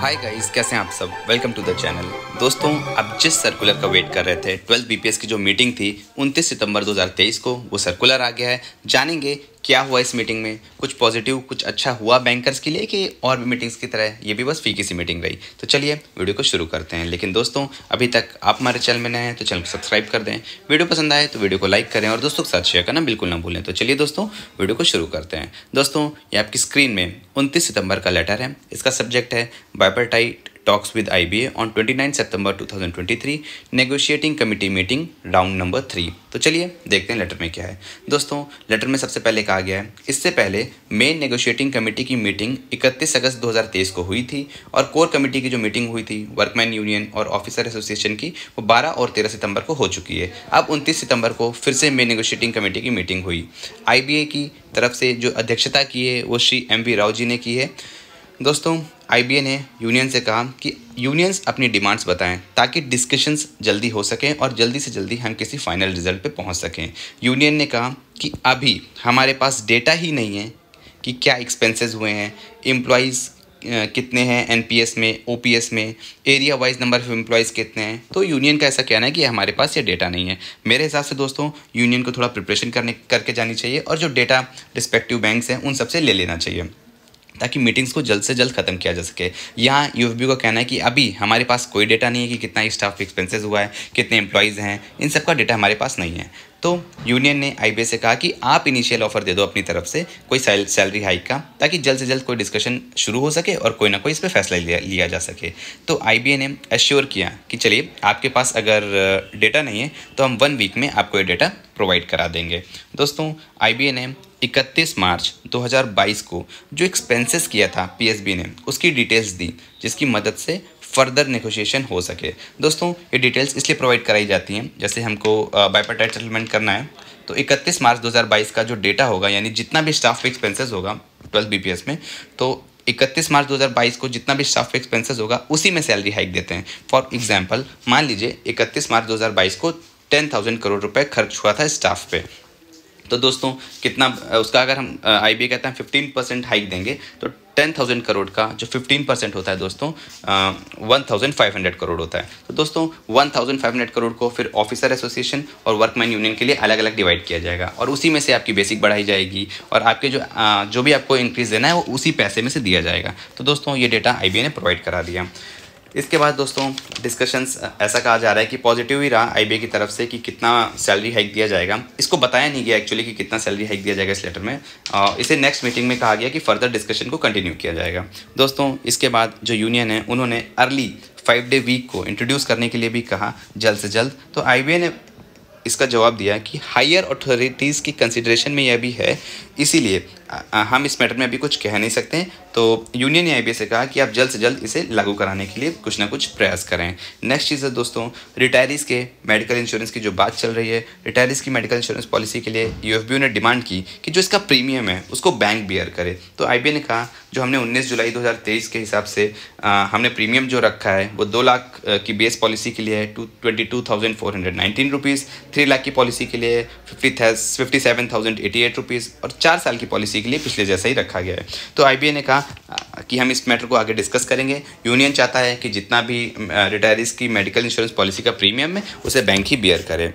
hi guys कैसे हैं आप सब वेलकम टू द चैनल दोस्तों आप जिस सर्कुलर का वेट कर रहे थे ट्वेल्थ बीपीएस की जो मीटिंग थी 29 सितंबर 2023 को वो सर्कुलर आ गया है जानेंगे क्या हुआ इस मीटिंग में कुछ पॉजिटिव कुछ अच्छा हुआ बैंकर्स के लिए कि और भी मीटिंग्स की तरह ये भी बस फीकी सी मीटिंग रही तो चलिए वीडियो को शुरू करते हैं लेकिन दोस्तों अभी तक आप हमारे चैनल में नए हैं तो चैनल को सब्सक्राइब कर दें वीडियो पसंद आए तो वीडियो को लाइक करें और दोस्तों के साथ शेयर करना बिल्कुल ना भूलें तो चलिए दोस्तों वीडियो को शुरू करते हैं दोस्तों ये आपकी स्क्रीन में उनतीस सितंबर का लेटर है इसका सब्जेक्ट है bipartite talks with IBA on 29 सितंबर 2023 negotiating committee meeting round number three तो चलिए देखते हैं लेटर में क्या है दोस्तों लेटर में सबसे पहले कहा गया है इससे पहले मेन नेगोशिएटिंग कमेटी की मीटिंग 31 अगस्त 2023 को हुई थी और कोर कमेटी की जो मीटिंग हुई थी वर्कमैन यूनियन और ऑफिसर एसोसिएशन की वो 12 और 13 सितंबर को हो चुकी है अब 29 सितंबर को फिर से मेन नेगोशिएटिंग कमेटी की मीटिंग हुई आई की तरफ से जो अध्यक्षता की है वो श्री एम वी राव जी ने की है दोस्तों आई ने यूनियन से कहा कि यूनियंस अपनी डिमांड्स बताएं ताकि डिस्कशंस जल्दी हो सकें और जल्दी से जल्दी हम किसी फाइनल रिजल्ट पे पहुंच सकें यूनियन ने कहा कि अभी हमारे पास डेटा ही नहीं है कि क्या एक्सपेंसेस हुए हैं एम्प्लॉज़ कितने हैं एनपीएस में ओपीएस में area wise number of employees कितने हैं तो यूनियन का ऐसा कहना है कि हमारे पास ये डेटा नहीं है मेरे हिसाब से दोस्तों यूनियन को थोड़ा प्रिपरेशन करने करके जानी चाहिए और जो डेटा रिस्पेक्टिव बैंक्स हैं उन सबसे ले लेना चाहिए ताकि मीटिंग्स को जल्द से जल्द खत्म किया जा सके यहाँ यू का कहना है कि अभी हमारे पास कोई डेटा नहीं है कि कितना स्टाफ एक्सपेंसेस हुआ है कितने एम्प्लॉयज़ हैं इन सब का डेटा हमारे पास नहीं है तो यूनियन ने आई से कहा कि आप इनिशियल ऑफर दे दो अपनी तरफ से कोई सैलरी हाइक का ताकि जल्द से जल्द कोई डिस्कशन शुरू हो सके और कोई ना कोई इस पर फैसला लिया, लिया जा सके तो आई ने एश्योर किया कि चलिए आपके पास अगर डेटा uh, नहीं है तो हम वन वीक में आपको ये डेटा प्रोवाइड करा देंगे दोस्तों आई ने इकतीस मार्च 2022 को जो एक्सपेंसेस किया था पीएसबी ने उसकी डिटेल्स दी जिसकी मदद से फर्दर नेगोशिएशन हो सके दोस्तों ये डिटेल्स इसलिए प्रोवाइड कराई जाती हैं जैसे हमको बाइपाटाइट सेटलमेंट करना है तो 31 मार्च 2022 का जो डेटा होगा यानी जितना भी स्टाफ एक्सपेंसेस होगा ट्वेल्थ बी में तो 31 मार्च 2022 को जितना भी स्टाफ एक्सपेंसेस होगा उसी में सैलरी हाइक देते हैं फॉर एग्जाम्पल मान लीजिए 31 मार्च 2022 को 10,000 करोड़ रुपए खर्च हुआ था स्टाफ पे तो दोस्तों कितना उसका अगर हम आई बी कहते हैं फिफ्टीन परसेंट हाइक देंगे तो टेन थाउजेंड करोड़ का जो फिफ्टीन परसेंट होता है दोस्तों one thousand five hundred crore होता है तो दोस्तों one thousand five hundred crore को फिर ऑफिसर एसोसिएशन और वर्कमैन यूनियन के लिए अलग अलग डिवाइड किया जाएगा और उसी में से आपकी बेसिक बढ़ाई जाएगी और आपके जो जो भी आपको इंक्रीज़ देना है वो उसी पैसे में से दिया जाएगा तो दोस्तों ये डेटा आई ने प्रोवाइड करा दिया इसके बाद दोस्तों डिस्कशंस ऐसा कहा जा रहा है कि पॉजिटिव ही रहा आई की तरफ से कि कितना सैलरी हाइक दिया जाएगा इसको बताया नहीं गया एक्चुअली कि कितना सैलरी हाइक दिया जाएगा इस लेटर में इसे नेक्स्ट मीटिंग में कहा गया कि फर्दर डिस्कशन को कंटिन्यू किया जाएगा दोस्तों इसके बाद जो यूनियन है उन्होंने अर्ली फाइव डे वीक को इंट्रोड्यूस करने के लिए भी कहा जल्द से जल्द तो आई ने इसका जवाब दिया कि हायर अथॉरिटीज़ की कंसिड्रेशन में यह भी है इसीलिए हम इस मैटर में अभी कुछ कह नहीं सकते तो यूनियन ने आई से कहा कि आप जल्द से जल्द इसे लागू कराने के लिए कुछ ना कुछ प्रयास करें नेक्स्ट चीज़ है दोस्तों रिटायरीज़ के मेडिकल इंश्योरेंस की जो बात चल रही है रिटायरीज़ की मेडिकल इंश्योरेंस पॉलिसी के लिए यू ने डिमांड की कि जो इसका प्रीमियम है उसको बैंक बियर करे तो आई ने कहा जो हमने उन्नीस जुलाई दो के हिसाब से आ, हमने प्रीमियम जो रखा है वो दो लाख की बेस पॉलिसी के लिए है two twenty two thousand four hundred nineteen rupees three lakh की पॉलिसी के लिए fifty fifty seven thousand eighty eight rupees और चार साल की पॉलिसी के लिए पिछले जैसा ही रखा गया है तो आई ने कहा कि हम इस मैटर को आगे डिस्कस करेंगे यूनियन चाहता है कि जितना भी रिटायरिस की मेडिकल इंश्योरेंस पॉलिसी का प्रीमियम है उसे बैंक ही बियर करे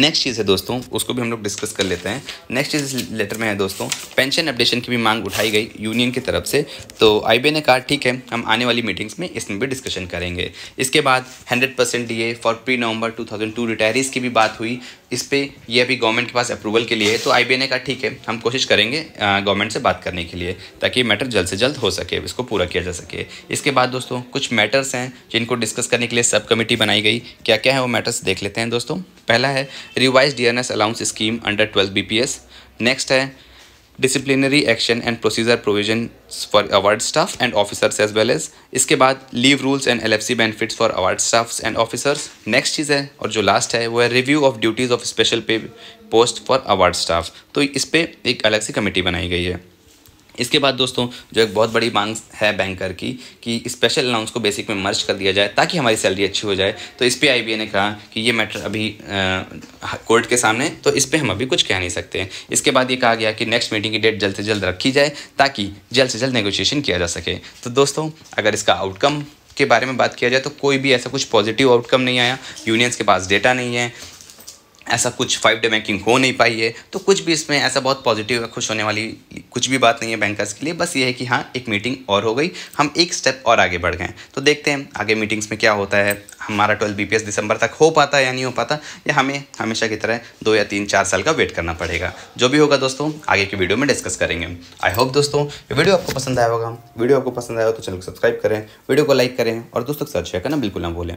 नेक्स्ट चीज़ है दोस्तों उसको भी हम लोग डिस्कस कर लेते हैं नेक्स्ट चीज़ लेटर में है दोस्तों पेंशन अपडेशन की भी मांग उठाई गई यूनियन की तरफ से तो आई ने कहा ठीक है हम आने वाली मीटिंग्स में इसमें भी डिस्कशन करेंगे इसके बाद hundred percent D for pre November two thousand two retirees की भी बात हुई इस पर यह अभी गवर्नमेंट के पास अप्रूवल के लिए है तो आई ने कहा ठीक है हम कोशिश करेंगे गवर्नमेंट से बात करने के लिए ताकि मैटर जल्द से जल्द हो सके इसको पूरा किया जा सके इसके बाद दोस्तों कुछ मैटर्स हैं जिनको डिस्कस करने के लिए सब कमेटी बनाई गई क्या क्या है वो मैटर्स देख लेते हैं दोस्तों पहला है revised allowance scheme under twelve BPS next है disciplinary action and procedure provision for award staff and officers as well as इसके बाद leave rules and LFC benefits for award staff and officers next चीज़ है और जो last है वो है review of duties of special pay post for award staff तो इस पर एक अलग सी कमेटी बनाई गई है इसके बाद दोस्तों जो एक बहुत बड़ी मांग है बैंकर की कि स्पेशल अलाउंस को बेसिक में मर्ज कर दिया जाए ताकि हमारी सैलरी अच्छी हो जाए तो इस पर आई ने कहा कि ये मैटर अभी कोर्ट के सामने तो इस पर हम अभी कुछ कह नहीं सकते इसके बाद ये कहा गया कि नेक्स्ट मीटिंग की डेट जल्द से जल्द रखी जाए ताकि जल्द से जल्द नेगोशिएशन किया जा सके तो दोस्तों अगर इसका आउटकम के बारे में बात किया जाए तो कोई भी ऐसा कुछ पॉजिटिव आउटकम नहीं आया यूनियंस के पास डेटा नहीं है ऐसा कुछ फाइव डे बैंकिंग हो नहीं पाई है तो कुछ भी इसमें ऐसा बहुत पॉजिटिव या खुश होने वाली कुछ भी बात नहीं है बैंकर्स के लिए बस ये है कि हाँ एक मीटिंग और हो गई हम एक स्टेप और आगे बढ़ गए तो देखते हैं आगे मीटिंग्स में क्या होता है हमारा ट्वेल्व बी दिसंबर तक हो पाता है या नहीं हो पाता या हमें हमेशा की तरह दो या तीन चार साल का वेट करना पड़ेगा जो भी होगा दोस्तों आगे की वीडियो में डिस्कस करेंगे आई होप दोस्तों वीडियो आपको पसंद आया होगा वीडियो आपको पसंद आया हो तो चैनल को सब्सक्राइब करें वीडियो को लाइक करें और दोस्तों सर्च शेयर करना बिल्कुल ना भूलें